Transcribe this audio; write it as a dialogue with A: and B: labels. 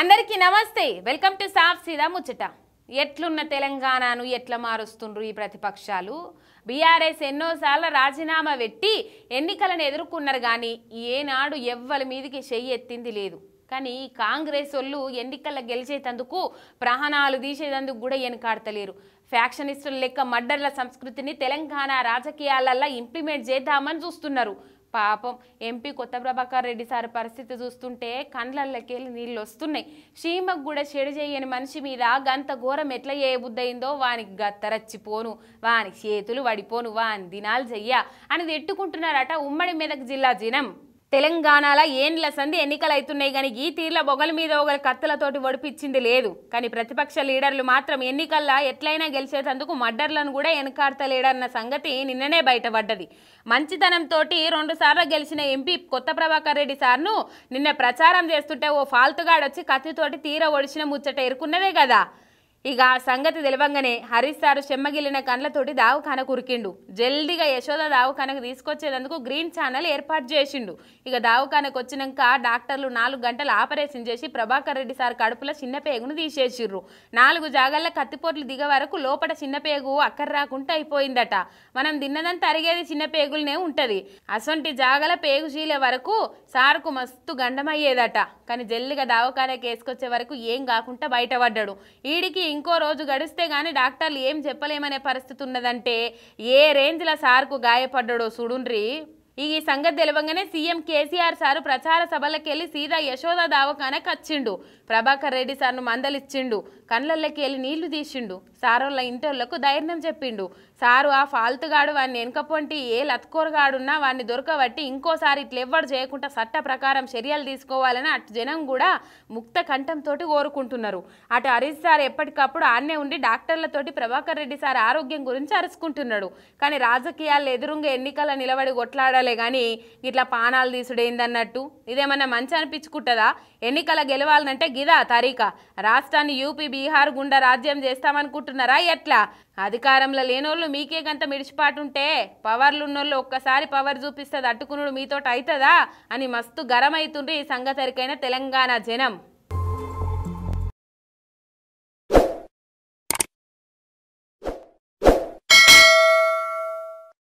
A: అందరికీ నమస్తే welcome to సాఫ్ సీదా ముచ్చట ఎట్లున్న తెలంగాణను ఎట్లా మారుస్తుండ్రు ఈ ప్రతిపక్షాలు బీఆర్ఎస్ ఎన్నోసార్లు రాజీనామా పెట్టి ఎన్నికలను ఎదుర్కొన్నారు కానీ ఏనాడు ఎవ్వరి మీదికి చెయ్యి ఎత్తింది లేదు కానీ కాంగ్రెస్ వాళ్ళు ఎన్నికల గెలిచేటందుకు ప్రాణాలు తీసేటందుకు కూడా వెనకాడతలేరు ఫ్యాక్షనిస్టుల లెక్క మడ్డర్ల సంస్కృతిని తెలంగాణ రాజకీయాలల్లో ఇంప్లిమెంట్ చేద్దామని చూస్తున్నారు పాపం ఎంపీ కొత్త ప్రభాకర్ రెడ్డి సార్ పరిస్థితి చూస్తుంటే కండ్లల్లకెళ్ళి నీళ్ళు వస్తున్నాయి సీమకు కూడా చెడు చేయని మనిషి మీద గంత ఘోరం ఎట్లా బుద్ధయిందో వానికి గత్తరచ్చిపోను వానికి చేతులు వడిపోను వాని దినాలు చెయ్య అని తిట్టుకుంటున్నారట ఉమ్మడి మెదక్ జిల్లా దినం తెలంగాణలో ఏండ్ల సంధి ఎన్నికలు అవుతున్నాయి కానీ ఈ తీర్ల ఒకరి మీద ఒకరి కత్తులతోటి ఒడిపించింది లేదు కానీ ప్రతిపక్ష లీడర్లు మాత్రం ఎన్నికల్లో ఎట్లయినా గెలిచేటందుకు మర్డర్లను కూడా వెనకాడతలేడన్న సంగతి నిన్ననే బయటపడ్డది మంచితనంతో రెండు సార్లు గెలిచిన ఎంపీ కొత్త ప్రభాకర్ రెడ్డి సార్ను నిన్న ప్రచారం చేస్తుంటే ఓ ఫాల్తుగాడొచ్చి కత్తితోటి తీర ఒడిచిన ముచ్చట ఎరుకున్నదే కదా ఇక ఆ సంగతి తెలవంగానే హరీష్ సారు చెమ్మగిలిన కండ్లతోటి దావఖాన కురికిండు జల్దిగా యశోద దావఖానకు తీసుకొచ్చేందుకు గ్రీన్ ఛానల్ ఏర్పాటు చేసిండు ఇక దావఖానకు వచ్చినాక డాక్టర్లు నాలుగు గంటలు ఆపరేషన్ చేసి ప్రభాకర్ రెడ్డి సార్ కడుపులో చిన్న పేగును తీసేసిర్రు నాలుగు జాగాల్లో కత్తిపోట్లు దిగ వరకు లోపల చిన్న పేగు అక్కర రాకుండా అయిపోయిందట మనం తిన్నదంతా అరిగేది చిన్న పేగులనే ఉంటుంది అసొంటి జాగల పేగు చీలే వరకు సార్కు మస్తు గండమయ్యేదట కానీ జల్లిగా దావఖానకు వేసుకొచ్చే వరకు ఏం కాకుండా బయటపడ్డాడు ఈడికి ఇంకో రోజు గడిస్తే కానీ డాక్టర్లు ఏం చెప్పలేమనే పరిస్థితి ఉన్నదంటే ఏ రేంజ్ల సార్కు గాయపడ్డాడో చూడుండ్రీ ఈ సంగతి తెలవంగానే సీఎం కేసీఆర్ సారు ప్రచార సభలకెళ్ళి సీదా యశోద దావకానే వచ్చిండు ప్రభాకర్ రెడ్డి సార్ను మందలిచ్చిండు కండ్లల్లోకి వెళ్ళి నీళ్లు తీసిండు సారోళ్ళ ఇంటోళ్లకు ధైర్యం చెప్పిండు సారు ఆ ఫాల్తుగాడు వాడిని వెనుకపోంటి ఏ లత్కూరగాడున్నా వాడిని దొరకబట్టి ఇంకోసారి ఇట్లెవ్వడు చేయకుండా చట్ట ప్రకారం చర్యలు తీసుకోవాలని అటు జనం కూడా ముక్త కంఠంతో కోరుకుంటున్నారు అటు హరీష్ సార్ ఎప్పటికప్పుడు ఆన్నే ఉండి డాక్టర్లతోటి ప్రభాకర్ రెడ్డి సార్ ఆరోగ్యం గురించి అరుచుకుంటున్నాడు కానీ రాజకీయాలు ఎదురుగా ఎన్నికల నిలబడి కొట్లాడాలి ఉండాలే కానీ ఇట్లా పానాలు తీసుడేందన్నట్టు ఇదేమన్నా మంచి అనిపించుకుంటుందా ఎన్నికల గెలవాలనంటే గిదా తరీక రాష్ట్రాన్ని యూపీ బీహార్ గుండా రాజ్యం చేస్తామనుకుంటున్నారా ఎట్లా అధికారంలో లేనోళ్ళు మీకే గంత మిడిచిపాటుంటే పవర్లున్నోళ్ళు ఒక్కసారి పవర్ చూపిస్తుంది అట్టుకునుడు మీతో అవుతుందా అని మస్తు గరం అవుతుండ్రు ఈ సంగతరికైన తెలంగాణ జనం